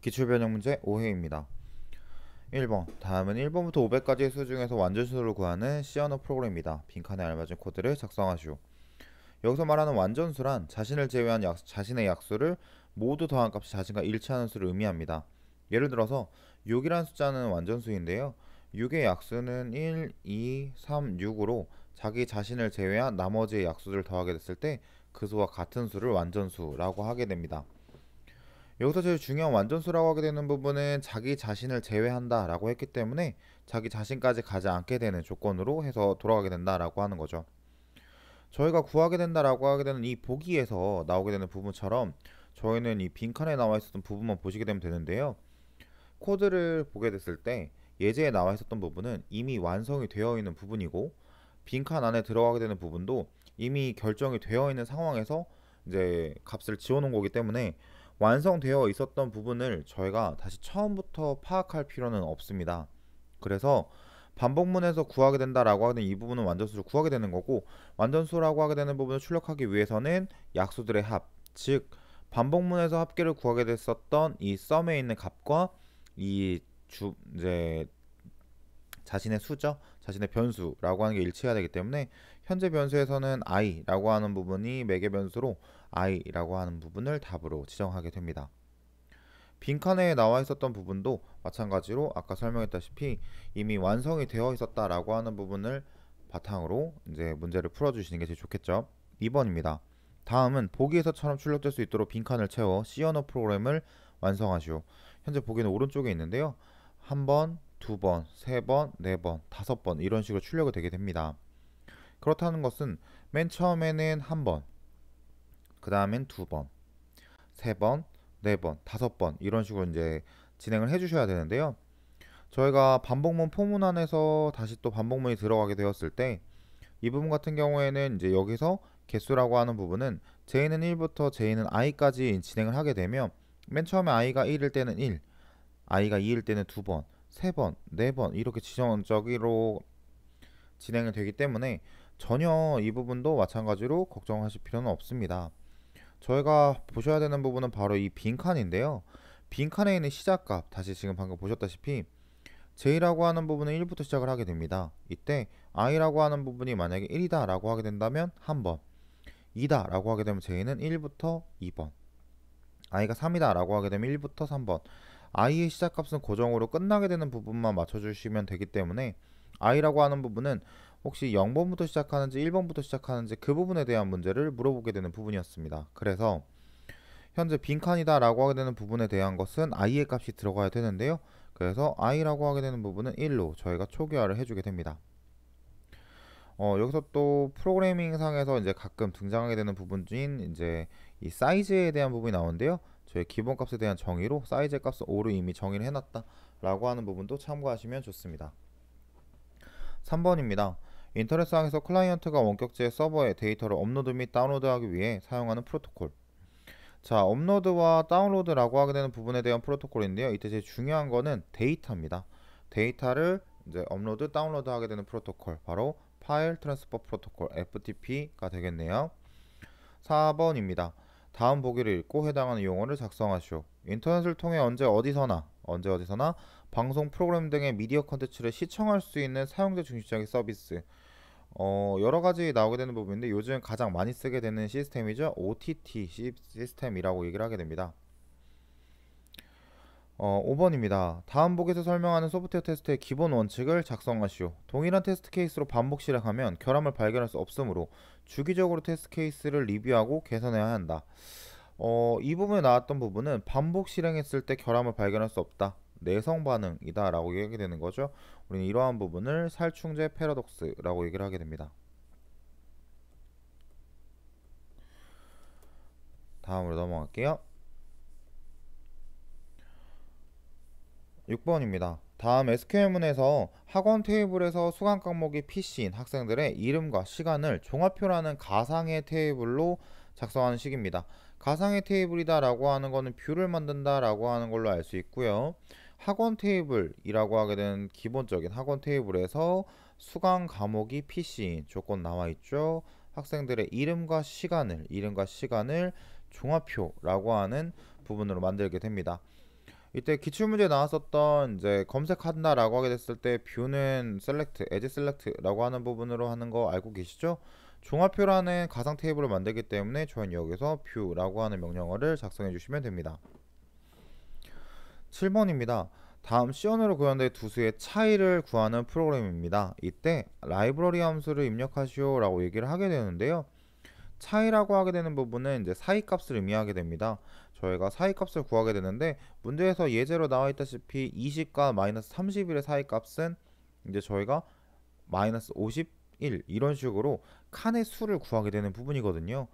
기출변형 문제 5회입니다. 1번 다음은 1번부터 500까지의 수 중에서 완전수를 구하는 시어너 프로그램이다. 빈칸에 알맞은 코드를 작성하시오. 여기서 말하는 완전수란 자신을 제외한 약, 자신의 약수를 모두 더한 값이 자신과 일치하는 수를 의미합니다. 예를 들어서 6이라는 숫자는 완전수인데요. 6의 약수는 1, 2, 3, 6으로 자기 자신을 제외한 나머지의 약수를 더하게 됐을 때 그 수와 같은 수를 완전수라고 하게 됩니다. 여기서 제일 중요한 완전수라고 하게 되는 부분은 자기 자신을 제외한다 라고 했기 때문에 자기 자신까지 가지 않게 되는 조건으로 해서 돌아가게 된다 라고 하는 거죠. 저희가 구하게 된다 라고 하게 되는 이 보기에서 나오게 되는 부분처럼 저희는 이 빈칸에 나와 있었던 부분만 보시게 되면 되는데요. 코드를 보게 됐을 때 예제에 나와 있었던 부분은 이미 완성이 되어 있는 부분이고 빈칸 안에 들어가게 되는 부분도 이미 결정이 되어 있는 상황에서 이제 값을 지워놓은 거기 때문에 완성되어 있었던 부분을 저희가 다시 처음부터 파악할 필요는 없습니다. 그래서 반복문에서 구하게 된다라고 하는 이 부분은 완전수를 구하게 되는 거고 완전수라고 하게 되는 부분을 출력하기 위해서는 약수들의 합, 즉 반복문에서 합계를 구하게 됐었던 이 썸에 있는 값과 이 주 이제 자신의 수죠, 자신의 변수라고 하는 게 일치해야 되기 때문에 현재 변수에서는 i라고 하는 부분이 매개 변수로 i라고 하는 부분을 답으로 지정하게 됩니다. 빈칸에 나와 있었던 부분도 마찬가지로 아까 설명했다시피 이미 완성이 되어 있었다라고 하는 부분을 바탕으로 이제 문제를 풀어주시는 게 제일 좋겠죠. 2번입니다. 다음은 보기에서처럼 출력될 수 있도록 빈칸을 채워 시어너 프로그램을 완성하시오. 현재 보기는 오른쪽에 있는데요. 한 번, 두 번, 세 번, 네 번, 다섯 번 이런 식으로 출력이 되게 됩니다. 그렇다는 것은 맨 처음에는 한 번, 그 다음엔 두 번, 세 번, 네 번, 다섯 번 이런 식으로 이제 진행을 해주셔야 되는데요. 저희가 반복문 포문 안에서 다시 또 반복문이 들어가게 되었을 때 이 부분 같은 경우에는 이제 여기서 개수라고 하는 부분은 j는 1부터 j는 i까지 진행을 하게 되면 맨 처음에 i가 1일 때는 1, i가 2일 때는 두 번, 세 번, 네 번 이렇게 지정적으로 진행이 되기 때문에 전혀 이 부분도 마찬가지로 걱정하실 필요는 없습니다. 저희가 보셔야 되는 부분은 바로 이 빈칸인데요. 빈칸에 있는 시작값, 다시 지금 방금 보셨다시피 j라고 하는 부분은 1부터 시작을 하게 됩니다. 이때 i라고 하는 부분이 만약에 1이다 라고 하게 된다면 한번 2다 라고 하게 되면 j는 1부터 2번 i가 3이다 라고 하게 되면 1부터 3번 i의 시작값은 고정으로 끝나게 되는 부분만 맞춰주시면 되기 때문에 i라고 하는 부분은 혹시 0번부터 시작하는지 1번부터 시작하는지 그 부분에 대한 문제를 물어보게 되는 부분이었습니다. 그래서 현재 빈칸이다 라고 하게 되는 부분에 대한 것은 i의 값이 들어가야 되는데요. 그래서 i라고 하게 되는 부분은 1로 저희가 초기화를 해주게 됩니다. 어, 여기서 또 프로그래밍 상에서 이제 가끔 등장하게 되는 부분 중인 이제 이 사이즈에 대한 부분이 나오는데요. 저희 기본값에 대한 정의로 사이즈 의 값을 5로 이미 정의를 해놨다 라고 하는 부분도 참고하시면 좋습니다. 3번입니다. 인터넷상에서 클라이언트가 원격지의 서버에 데이터를 업로드 및 다운로드하기 위해 사용하는 프로토콜 자 업로드와 다운로드라고 하게 되는 부분에 대한 프로토콜인데요 이때 제일 중요한 거는 데이터입니다 데이터를 이제 업로드 다운로드 하게 되는 프로토콜 바로 파일 트랜스퍼 프로토콜 FTP가 되겠네요 4번입니다 다음 보기를 읽고 해당하는 용어를 작성하시오 인터넷을 통해 언제 어디서나 언제 어디서나 방송 프로그램 등의 미디어 컨텐츠를 시청할 수 있는 사용자 중심적인 서비스 어, 여러 가지 나오게 되는 부분인데 요즘 가장 많이 쓰게 되는 시스템이죠. OTT 시스템이라고 얘기를 하게 됩니다. 어, 5번입니다. 다음 보기에서 설명하는 소프트웨어 테스트의 기본 원칙을 작성하시오. 동일한 테스트 케이스로 반복 실행하면 결함을 발견할 수 없으므로 주기적으로 테스트 케이스를 리뷰하고 개선해야 한다. 어, 이 부분에 나왔던 부분은 반복 실행했을 때 결함을 발견할 수 없다. 내성 반응이다라고 얘기되는 거죠. 우리는 이러한 부분을 살충제 패러독스라고 얘기를 하게 됩니다. 다음으로 넘어갈게요. 6번입니다. 다음 SQL문에서 학원 테이블에서 수강 과목이 PC인 학생들의 이름과 시간을 종합표라는 가상의 테이블로 작성하는 식입니다. 가상의 테이블이다라고 하는 것은 뷰를 만든다라고 하는 걸로 알 수 있고요. 학원 테이블이라고 하게 된 기본적인 학원 테이블에서 수강 과목이 PC인 조건 나와 있죠. 학생들의 이름과 시간을 이름과 시간을 종합표라고 하는 부분으로 만들게 됩니다. 이때 기출문제 나왔었던 이제 검색한다라고 하게 됐을 때 뷰는 셀렉트, 에지 셀렉트라고 하는 부분으로 하는 거 알고 계시죠? 종합표라는 가상 테이블을 만들기 때문에 저희는 여기서 뷰라고 하는 명령어를 작성해 주시면 됩니다. 7번입니다. 다음 시연으로 구현된 두 수의 차이를 구하는 프로그램입니다. 이때 라이브러리 함수를 입력하시오 라고 얘기를 하게 되는데요. 차이라고 하게 되는 부분은 이제 사이 값을 의미하게 됩니다. 저희가 사이 값을 구하게 되는데 문제에서 예제로 나와 있다시피 20과 마이너스 31의 사이 값은 이제 저희가 마이너스 51 이런 식으로 칸의 수를 구하게 되는 부분이거든요.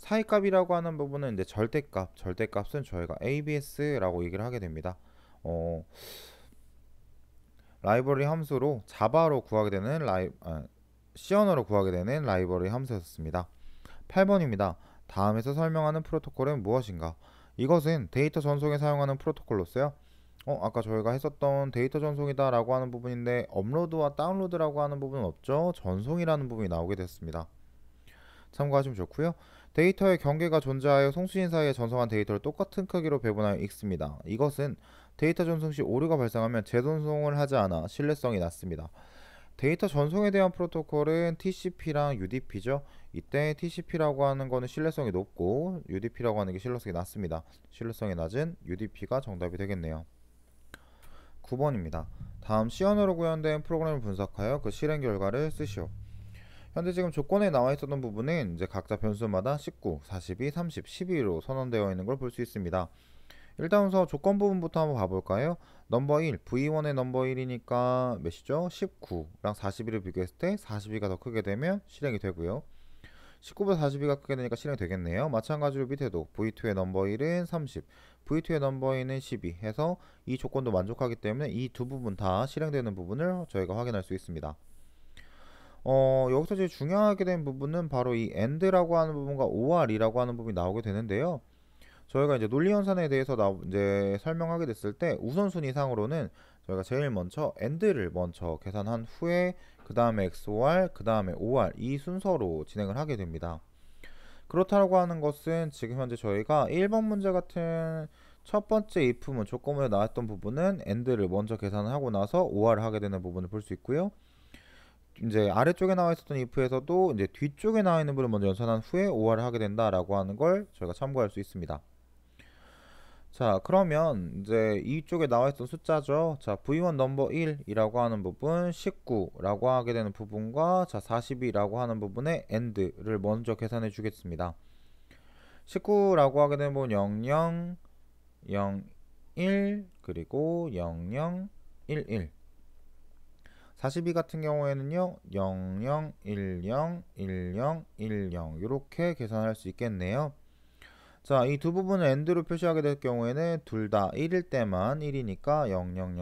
사이값이라고 하는 부분은 이제 절대값, 절대값은 저희가 ABS라고 얘기를 하게 됩니다. 어, 라이브러리 함수로 자바로 구하게 되는 라이 아, C 언어로 구하게 되는 라이브러리 함수였습니다. 8번입니다. 다음에서 설명하는 프로토콜은 무엇인가? 이것은 데이터 전송에 사용하는 프로토콜로서요. 어, 아까 저희가 했었던 데이터 전송이다 라고 하는 부분인데 업로드와 다운로드라고 하는 부분은 없죠. 전송이라는 부분이 나오게 됐습니다. 참고하시면 좋고요. 데이터의 경계가 존재하여 송수신 사이에 전송한 데이터를 똑같은 크기로 배분하여 읽습니다. 이것은 데이터 전송 시 오류가 발생하면 재전송을 하지 않아 신뢰성이 낮습니다. 데이터 전송에 대한 프로토콜은 TCP랑 UDP죠. 이때 TCP라고 하는 것은 신뢰성이 높고 UDP라고 하는 게 신뢰성이 낮습니다. 신뢰성이 낮은 UDP가 정답이 되겠네요. 9번입니다. 다음 시연으로 구현된 프로그램을 분석하여 그 실행 결과를 쓰시오. 현재 지금 조건에 나와 있었던 부분은 이제 각자 변수마다 19, 42, 30, 12로 선언되어 있는 걸 볼 수 있습니다. 일단 우선 조건 부분부터 한번 봐볼까요? 넘버 1, V1의 넘버 1이니까 몇이죠? 19랑 42를 비교했을 때 42가 더 크게 되면 실행이 되고요. 19보다 42가 크게 되니까 실행 되겠네요. 마찬가지로 밑에도 V2의 넘버 1은 30, V2의 넘버 1은 12 해서 이 조건도 만족하기 때문에 이 두 부분 다 실행되는 부분을 저희가 확인할 수 있습니다. 어, 여기서 제일 중요하게 된 부분은 바로 이 and라고 하는 부분과 or이라고 하는 부분이 나오게 되는데요. 저희가 이제 논리 연산에 대해서 나, 이제 설명하게 됐을 때 우선순위 상으로는 저희가 제일 먼저 and를 먼저 계산한 후에 그 다음에 xor, 그 다음에 or 이 순서로 진행을 하게 됩니다. 그렇다고 하는 것은 지금 현재 저희가 1번 문제 같은 첫 번째 if문 조건문에 나왔던 부분은 and를 먼저 계산을 하고 나서 o r 을 하게 되는 부분을 볼 수 있고요. 이제 아래쪽에 나와 있었던 if에서도 이제 뒤쪽에 나와 있는 부분을 먼저 연산한 후에 OR을 하게 된다라고 하는 걸 저희가 참고할 수 있습니다. 자 그러면 이제 이쪽에 나와 있던 숫자죠 자 v1 넘버 1이라고 하는 부분 19라고 하게 되는 부분과 자 42라고 하는 부분의 end를 먼저 계산해 주겠습니다 19라고 하게 되는 부분 00 01 그리고 00 11 42 같은 경우에는요. 00, 10, 10, 10 이렇게 계산할 수 있겠네요. 자, 이 두 부분을 엔드로 표시하게 될 경우에는 둘 다 1일 때만 1이니까 0000,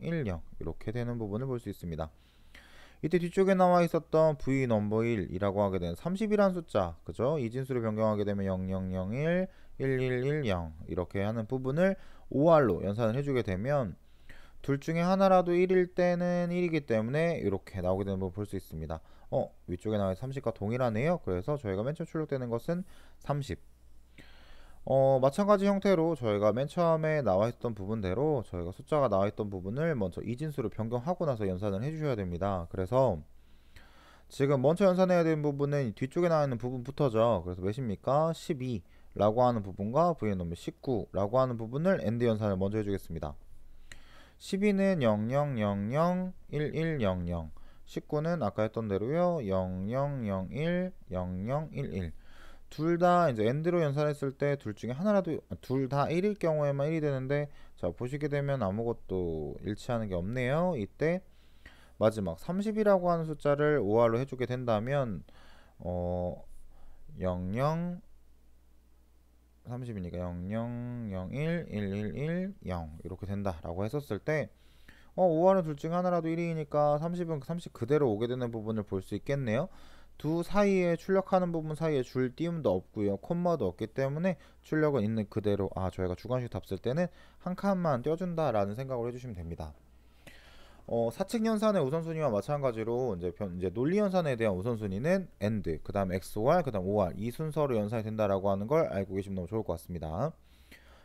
0010 이렇게 되는 부분을 볼 수 있습니다. 이때 뒤쪽에 나와 있었던 V 넘버 1이라고 하게 된3 0이라 숫자, 그죠? 이 진수를 변경하게 되면 0001, 1110 이렇게 하는 부분을 5 r 로 연산을 해주게 되면 둘 중에 하나라도 1일 때는 1이기 때문에 이렇게 나오게 되는 걸 볼 수 있습니다. 어, 위쪽에 나와 30과 동일하네요. 그래서 저희가 맨 처음 출력되는 것은 30. 어, 마찬가지 형태로 저희가 맨 처음에 나와 있던 부분대로 저희가 숫자가 나와 있던 부분을 먼저 이진수로 변경하고 나서 연산을 해주셔야 됩니다. 그래서 지금 먼저 연산해야 되는 부분은 뒤쪽에 나와 있는 부분부터죠. 그래서 몇입니까? 12라고 하는 부분과 v 의 넘버 19라고 하는 부분을 엔드 연산을 먼저 해주겠습니다. 12는 00001100 19는 아까 했던 대로요 00010011 둘 다 이제 엔드로 연산했을 때 둘 중에 하나라도 둘 다 1일 경우에만 1이 되는데 자 보시게 되면 아무것도 일치하는 게 없네요 이때 마지막 30이라고 하는 숫자를 5화로 해주게 된다면 어00 30이니까 000111110 이렇게 된다라고 했었을 때 어, 5월는둘중 하나라도 1위니까 30은 30 그대로 오게 되는 부분을 볼 수 있겠네요. 두 사이에 출력하는 부분 사이에 줄 띄움도 없고요. 콤마도 없기 때문에 출력은 있는 그대로 아 저희가 주관식 답 쓸 때는 한 칸만 띄워준다라는 생각을 해주시면 됩니다. 어, 사칙 연산의 우선순위와 마찬가지로 이제, 변, 이제 논리 연산에 대한 우선순위는 AND, 그 다음 XOR, 그 다음 OR 이 순서로 연산이 된다라고 하는 걸 알고 계시면 너무 좋을 것 같습니다.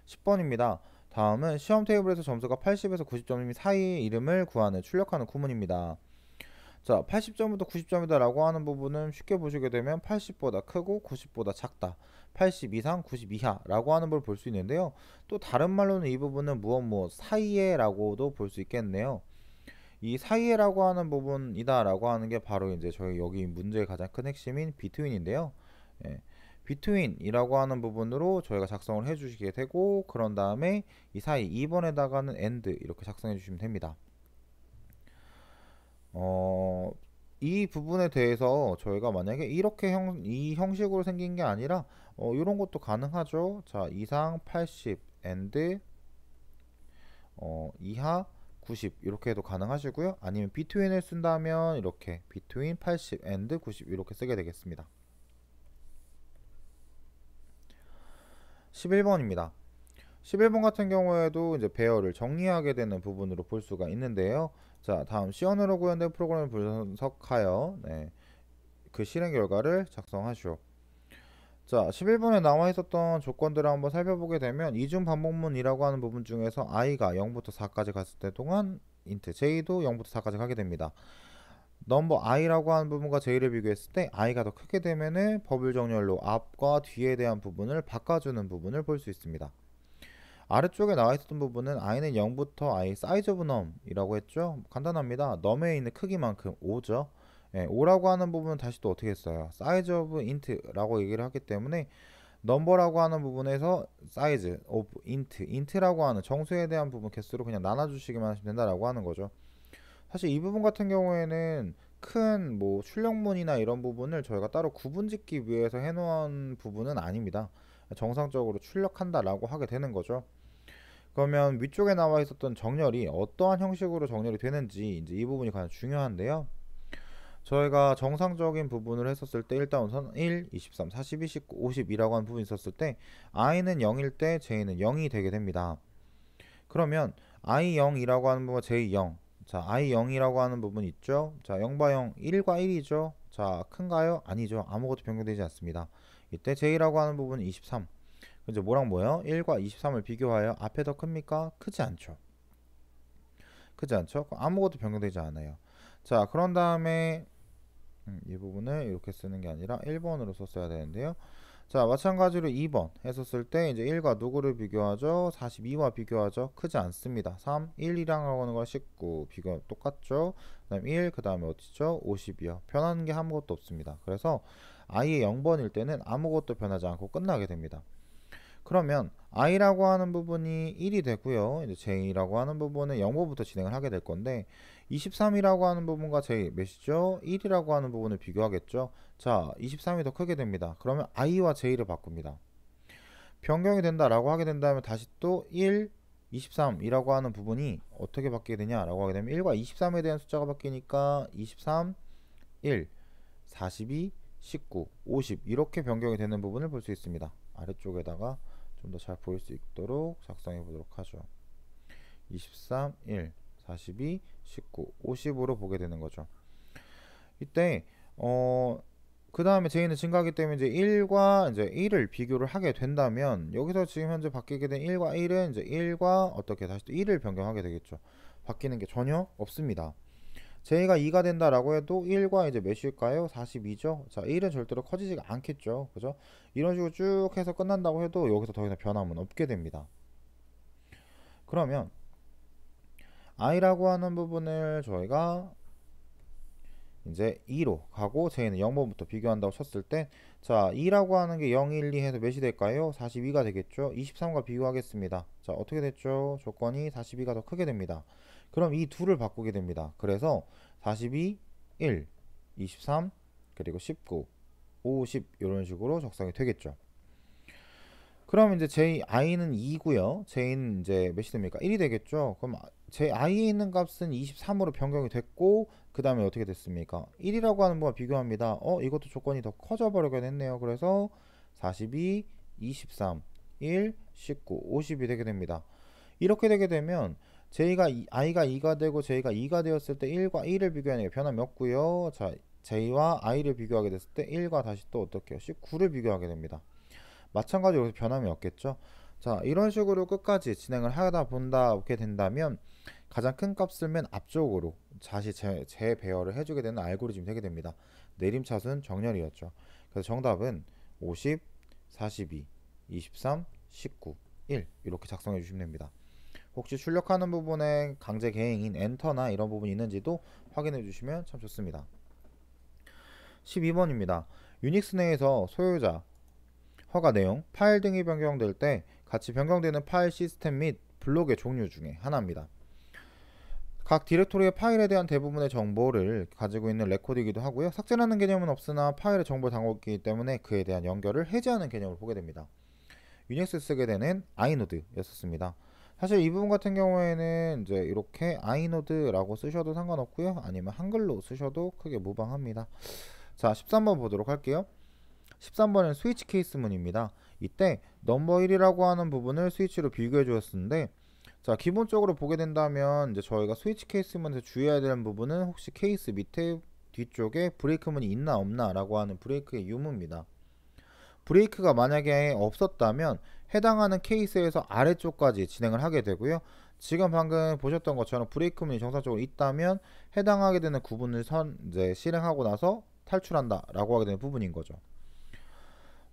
10번입니다. 다음은 시험 테이블에서 점수가 80에서 90점 사이 의 이름을 구하는 출력하는 구문입니다. 자, 80점부터 90점이다라고 하는 부분은 쉽게 보시게 되면 80보다 크고 90보다 작다. 80 이상, 90 이하라고 하는 걸 볼 수 있는데요. 또 다른 말로는 이 부분은 무엇 무엇 사이에라고도 볼 수 있겠네요. 이 사이에라고 하는 부분이다라고 하는 게 바로 이제 저희 여기 문제의 가장 큰 핵심인 비트윈인데요. 예. 비트윈이라고 하는 부분으로 저희가 작성을 해주시게 되고 그런 다음에 이 사이 2번에다가는 end 이렇게 작성해 주시면 됩니다. 어, 이 부분에 대해서 저희가 만약에 이렇게 형, 이 형식으로 생긴 게 아니라 어, 이런 것도 가능하죠. 자 이상 80 and 어, 이하 90 이렇게 해도 가능하시고요. 아니면 between을 쓴다면 이렇게 between 80 and 90 이렇게 쓰게 되겠습니다. 11번입니다. 11번 같은 경우에도 이제 배열을 정리하게 되는 부분으로 볼 수가 있는데요. 자, 다음 시연으로 구현된 프로그램을 분석하여 네, 그 실행 결과를 작성하시오. 자 11번에 나와 있었던 조건들을 한번 살펴보게 되면 이중 반복문이라고 하는 부분 중에서 i가 0부터 4까지 갔을 때 동안 인트 j도 0부터 4까지 가게 됩니다. 넘버 i라고 하는 부분과 j를 비교했을 때 i가 더 크게 되면은 버블 정렬로 앞과 뒤에 대한 부분을 바꿔주는 부분을 볼 수 있습니다. 아래쪽에 나와 있었던 부분은 i는 0부터 i 사이즈 오브 넘이라고 했죠. 간단합니다. 넘에 있는 크기만큼 5죠. 예, 오라고 하는 부분은 다시 또 어떻게 써요? 사이즈 오브 인트라고 얘기를 하기 때문에 넘버라고 하는 부분에서 사이즈 오브 인트 인트라고 하는 정수에 대한 부분 개수로 그냥 나눠 주시기만 하시면 된다라고 하는 거죠. 사실 이 부분 같은 경우에는 큰 뭐 출력문이나 이런 부분을 저희가 따로 구분짓기 위해서 해 놓은 부분은 아닙니다. 정상적으로 출력한다라고 하게 되는 거죠. 그러면 위쪽에 나와 있었던 정렬이 어떠한 형식으로 정렬이 되는지 이제 이 부분이 가장 중요한데요. 저희가 정상적인 부분을 했었을 때 일단 우선 1, 23, 42, 19, 50이라고 하는 부분이 있었을 때 i는 0일 때 j는 0이 되게 됩니다. 그러면 i0이라고 하는 부분 j0 자 i0이라고 하는 부분 있죠. 자0과0 1과 1이죠. 자 큰가요? 아니죠. 아무것도 변경되지 않습니다. 이때 j라고 하는 부분은 23 이제 뭐랑 뭐예요? 1과 23을 비교하여 앞에 더 큽니까? 크지 않죠. 크지 않죠? 아무것도 변경되지 않아요. 자 그런 다음에 음, 이 부분을 이렇게 쓰는 게 아니라 1번으로 썼어야 되는데요. 자 마찬가지로 2번 했었을 때 이제 1과 누구를 비교하죠? 42와 비교하죠? 크지 않습니다. 3, 1이랑 하는 거 19, 비교 똑같죠? 그 다음 1, 그 다음에 어디죠? 50이요. 변하는 게 아무것도 없습니다. 그래서 아예 0번일 때는 아무것도 변하지 않고 끝나게 됩니다. 그러면 i라고 하는 부분이 1이 되고요. 이제 j라고 하는 부분은 0번부터 진행을 하게 될 건데 23이라고 하는 부분과 제 몇이죠? 1이라고 하는 부분을 비교하겠죠. 자, 23이 더 크게 됩니다. 그러면 i와 j를 바꿉니다. 변경이 된다라고 하게 된다면 다시 또 1, 23이라고 하는 부분이 어떻게 바뀌게 되냐라고 하게 되면 1과 23에 대한 숫자가 바뀌니까 23, 1, 42, 19, 50 이렇게 변경이 되는 부분을 볼 수 있습니다. 아래쪽에다가 좀 더 잘 보일 수 있도록 작성해 보도록 하죠. 23, 1 42, 19, 50으로 보게 되는 거죠. 이때 어, 그 다음에 제이는 증가하기 때문에 이제 1과 이제 1을 비교를 하게 된다면 여기서 지금 현재 바뀌게 된 1과 1은 이제 1과 어떻게 다시 또 1을 변경하게 되겠죠. 바뀌는 게 전혀 없습니다. 제이가 2가 된다라고 해도 1과 이제 몇일까요? 42죠. 자, 1은 절대로 커지지가 않겠죠. 그죠? 이런 식으로 쭉 해서 끝난다고 해도 여기서 더 이상 변함은 없게 됩니다. 그러면 i라고 하는 부분을 저희가 이제 2로 가고 저희는 0번부터 비교한다고 쳤을 때 자, 2라고 하는 게 0, 1, 2 해서 몇이 될까요? 42가 되겠죠? 23과 비교하겠습니다. 자, 어떻게 됐죠? 조건이 42가 더 크게 됩니다. 그럼 이 둘을 바꾸게 됩니다. 그래서 42, 1, 23, 그리고 19, 50 이런 식으로 적성이 되겠죠. 그럼 이제 j i는 2고요. j는 이제 몇이 됩니까? 1이 되겠죠. 그럼 제 i에 있는 값은 23으로 변경이 됐고 그 다음에 어떻게 됐습니까? 1이라고 하는 부와 비교합니다. 어 이것도 조건이 더커져버리게됐네요 그래서 42, 23, 1, 19, 50이 되게 됩니다. 이렇게 되게 되면 j가 i가 2가 되고 j가 2가 되었을 때 1과 1을 비교하는게 변함이 없고요. 자, j와 i를 비교하게 됐을 때 1과 다시 또 어떻게 요 19를 비교하게 됩니다. 마찬가지로 변함이 없겠죠. 자 이런 식으로 끝까지 진행을 하다 본다 오게 된다면 가장 큰 값을 맨 앞쪽으로 다시 재, 배열을 해주게 되는 알고리즘이 되게 됩니다. 내림차순 정렬이었죠. 그래서 정답은 50, 42, 23, 19, 1 이렇게 작성해 주시면 됩니다. 혹시 출력하는 부분에 강제 개행인 엔터나 이런 부분이 있는지도 확인해 주시면 참 좋습니다. 12번입니다. 유닉스 내에서 소유자, 허가 내용, 파일 등이 변경될 때 같이 변경되는 파일 시스템 및 블록의 종류 중에 하나입니다. 각 디렉토리의 파일에 대한 대부분의 정보를 가지고 있는 레코드이기도 하고요. 삭제라는 개념은 없으나 파일의 정보를 담고 있기 때문에 그에 대한 연결을 해제하는 개념을 보게 됩니다. 유닉스 쓰게 되는 아이노드였었습니다. 사실 이 부분 같은 경우에는 이제 이렇게 아이노드라고 쓰셔도 상관없고요. 아니면 한글로 쓰셔도 크게 무방합니다. 자, 13번 보도록 할게요. 13번은 스위치 케이스 문입니다. 이때 넘버 1이라고 하는 부분을 스위치로 비교해 주었는데 자 기본적으로 보게 된다면 이제 저희가 스위치 케이스면서 주의해야 되는 부분은 혹시 케이스 밑에 뒤쪽에 브레이크문이 있나 없나 라고 하는 브레이크의 유무입니다 브레이크가 만약에 없었다면 해당하는 케이스에서 아래쪽까지 진행을 하게 되고요 지금 방금 보셨던 것처럼 브레이크문이 정상적으로 있다면 해당하게 되는 구분을 선, 이제 실행하고 나서 탈출한다 라고 하게 되는 부분인 거죠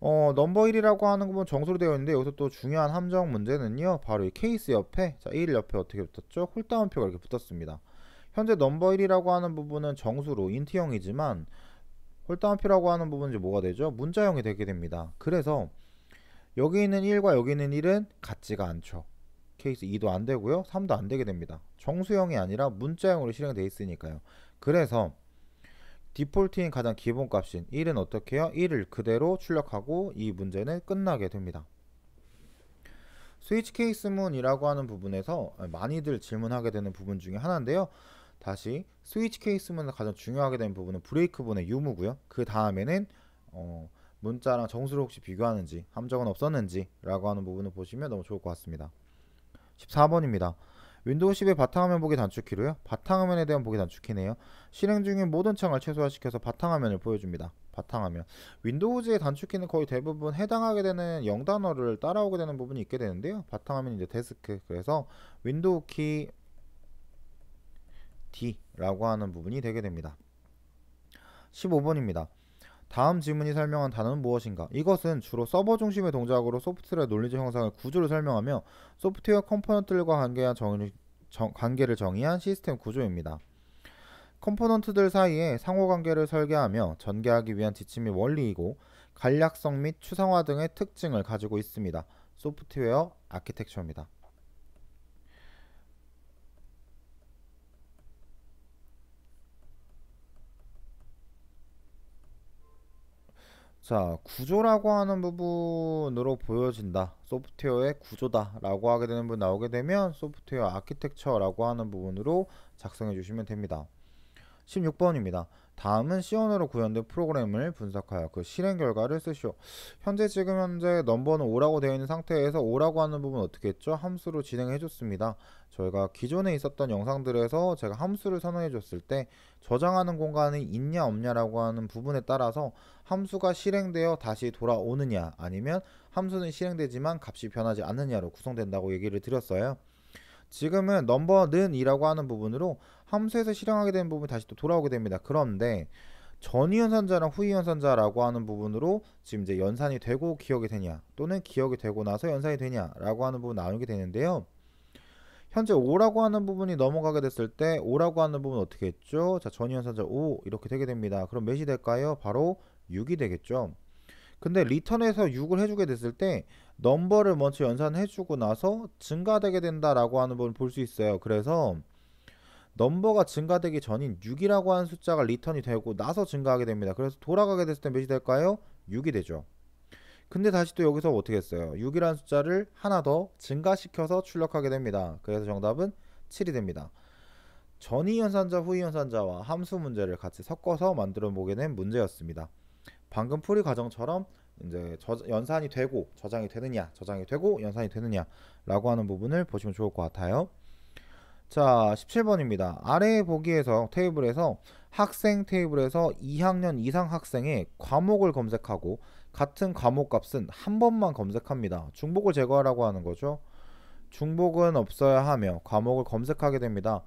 어, 넘버 1이라고 하는 부분 정수로 되어 있는데 여기서 또 중요한 함정 문제는요. 바로 이 케이스 옆에 자, 1 옆에 어떻게 붙었죠? 홀다운표가 이렇게 붙었습니다. 현재 넘버 1이라고 하는 부분은 정수로 인트형이지만 홀다운표라고 하는 부분은 이제 뭐가 되죠? 문자형이 되게 됩니다. 그래서 여기 있는 1과 여기 있는 1은 같지가 않죠. 케이스 2도 안 되고요. 3도 안 되게 됩니다. 정수형이 아니라 문자형으로 실행되어 있으니까요. 그래서 디폴트인 가장 기본값인 1은 어떻게 해요? 1을 그대로 출력하고 이 문제는 끝나게 됩니다. 스위치 케이스 문이라고 하는 부분에서 많이들 질문하게 되는 부분 중에 하나인데요. 다시 스위치 케이스 문에서 가장 중요하게 되는 부분은 브레이크 분의 유무고요. 그 다음에는 어 문자랑 정수를 혹시 비교하는지 함정은 없었는지 라고 하는 부분을 보시면 너무 좋을 것 같습니다. 14번입니다. 윈도우 10의 바탕화면 보기 단축키로요. 바탕화면에 대한 보기 단축키네요. 실행 중인 모든 창을 최소화시켜서 바탕화면을 보여줍니다. 바탕화면. 윈도우즈의 단축키는 거의 대부분 해당하게 되는 영단어를 따라오게 되는 부분이 있게 되는데요. 바탕화면 이제 데스크. 그래서 윈도우 키 D라고 하는 부분이 되게 됩니다. 15번입니다. 다음 지문이 설명한 단어는 무엇인가? 이것은 주로 서버 중심의 동작으로 소프트웨어 논리적 형상의 구조를 설명하며 소프트웨어 컴포넌트들과 관계한 정의, 정, 관계를 정의한 시스템 구조입니다. 컴포넌트들 사이에 상호관계를 설계하며 전개하기 위한 지침이 원리이고 간략성 및 추상화 등의 특징을 가지고 있습니다. 소프트웨어 아키텍처입니다. 자 구조라고 하는 부분으로 보여진다 소프트웨어의 구조다 라고 하게 되는 부분 나오게 되면 소프트웨어 아키텍처라고 하는 부분으로 작성해 주시면 됩니다 16번입니다 다음은 C1으로 구현된 프로그램을 분석하여 그 실행 결과를 쓰시오. 현재 지금 현재 넘버는 5라고 되어 있는 상태에서 5라고 하는 부분 어떻게 했죠? 함수로 진행해 줬습니다. 저희가 기존에 있었던 영상들에서 제가 함수를 선언해 줬을 때 저장하는 공간이 있냐 없냐라고 하는 부분에 따라서 함수가 실행되어 다시 돌아오느냐 아니면 함수는 실행되지만 값이 변하지 않느냐로 구성된다고 얘기를 드렸어요. 지금은 넘버는 이라고 하는 부분으로 함수에서 실행하게 되는 부분이 다시 또 돌아오게 됩니다. 그런데 전이연산자랑 후이연산자라고 하는 부분으로 지금 이제 연산이 되고 기억이 되냐 또는 기억이 되고 나서 연산이 되냐라고 하는 부분 나오게 되는데요. 현재 5라고 하는 부분이 넘어가게 됐을 때 5라고 하는 부분 어떻게 했죠? 자, 전이연산자 5 이렇게 되게 됩니다. 그럼 몇이 될까요? 바로 6이 되겠죠. 근데 리턴에서 6을 해주게 됐을 때 넘버를 먼저 연산해주고 나서 증가되게 된다라고 하는 부분 볼수 있어요. 그래서 넘버가 증가되기 전인 6이라고 하는 숫자가 리턴이 되고 나서 증가하게 됩니다. 그래서 돌아가게 됐을 때 몇이 될까요? 6이 되죠. 근데 다시 또 여기서 어떻게 했어요? 6이라는 숫자를 하나 더 증가시켜서 출력하게 됩니다. 그래서 정답은 7이 됩니다. 전이연산자, 후이연산자와 함수 문제를 같이 섞어서 만들어 보게 된 문제였습니다. 방금 풀이 과정처럼 이제 저, 연산이 되고 저장이 되느냐, 저장이 되고 연산이 되느냐라고 하는 부분을 보시면 좋을 것 같아요. 자 17번입니다. 아래에 보기에서 테이블에서 학생 테이블에서 2학년 이상 학생의 과목을 검색하고 같은 과목 값은 한 번만 검색합니다. 중복을 제거하라고 하는 거죠. 중복은 없어야 하며 과목을 검색하게 됩니다.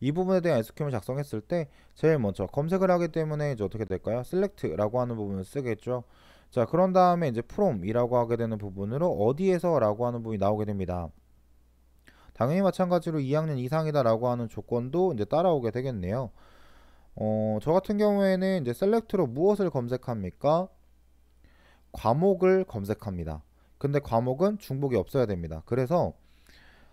이 부분에 대한 SQL을 작성했을 때 제일 먼저 검색을 하기 때문에 이제 어떻게 될까요? select라고 하는 부분을 쓰겠죠. 자, 그런 다음에 이제 from이라고 하게 되는 부분으로 어디에서라고 하는 부분이 나오게 됩니다. 당연히 마찬가지로 2학년 이상이다라고 하는 조건도 이제 따라오게 되겠네요. 어, 저 같은 경우에는 이제 셀렉트로 무엇을 검색합니까? 과목을 검색합니다. 근데 과목은 중복이 없어야 됩니다. 그래서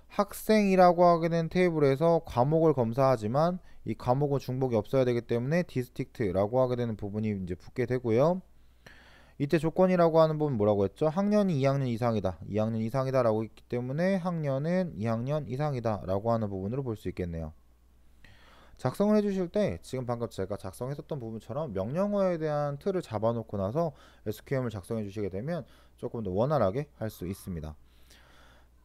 학생이라고 하게 된 테이블에서 과목을 검사하지만 이 과목은 중복이 없어야 되기 때문에 디스틱트라고 하게 되는 부분이 이제 붙게 되고요. 이때 조건이라고 하는 부분 뭐라고 했죠? 학년이 2학년 이상이다. 2학년 이상이다라고 했기 때문에 학년은 2학년 이상이다라고 하는 부분으로 볼 수 있겠네요. 작성을 해주실 때 지금 방금 제가 작성했었던 부분처럼 명령어에 대한 틀을 잡아놓고 나서 SQM을 작성해 주시게 되면 조금 더 원활하게 할 수 있습니다.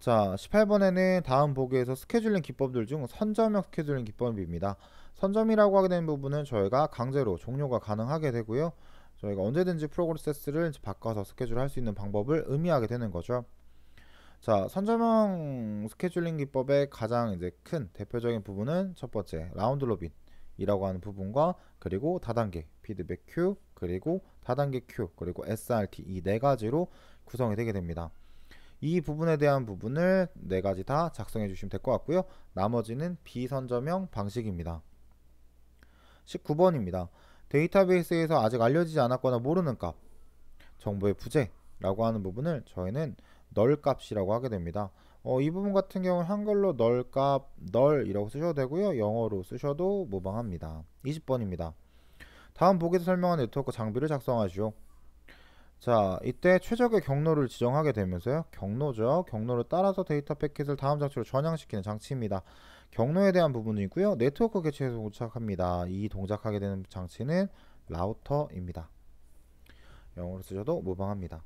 자 18번에는 다음 보기에서 스케줄링 기법들 중 선점형 스케줄링 기법입니다. 선점이라고 하게 된 부분은 저희가 강제로 종료가 가능하게 되고요. 저희가 언제든지 프로그래스를 바꿔서 스케줄을 할 수 있는 방법을 의미하게 되는 거죠. 자, 선점형 스케줄링 기법의 가장 이제 큰 대표적인 부분은 첫 번째 라운드 로빈이라고 하는 부분과 그리고 다단계 피드백 큐 그리고 다단계 큐 그리고 SRT 이 네 가지로 구성이 되게 됩니다. 이 부분에 대한 부분을 네 가지 다 작성해 주시면 될 것 같고요. 나머지는 비선점형 방식입니다. 19번입니다. 데이터베이스에서 아직 알려지지 않았거나 모르는 값, 정보의 부재라고 하는 부분을 저희는 널 값이라고 하게 됩니다. 어, 이 부분 같은 경우는 한글로 널 값, 널이라고 쓰셔도 되고요. 영어로 쓰셔도 무방합니다. 20번입니다. 다음 보기에서 설명한 네트워크 장비를 작성하시오. 자, 이때 최적의 경로를 지정하게 되면서요. 경로죠. 경로를 따라서 데이터 패킷을 다음 장치로 전향시키는 장치입니다. 경로에 대한 부분이고요. 네트워크 개체에서 도합니다이 동작하게 되는 장치는 라우터입니다. 영어로 쓰셔도 무방합니다.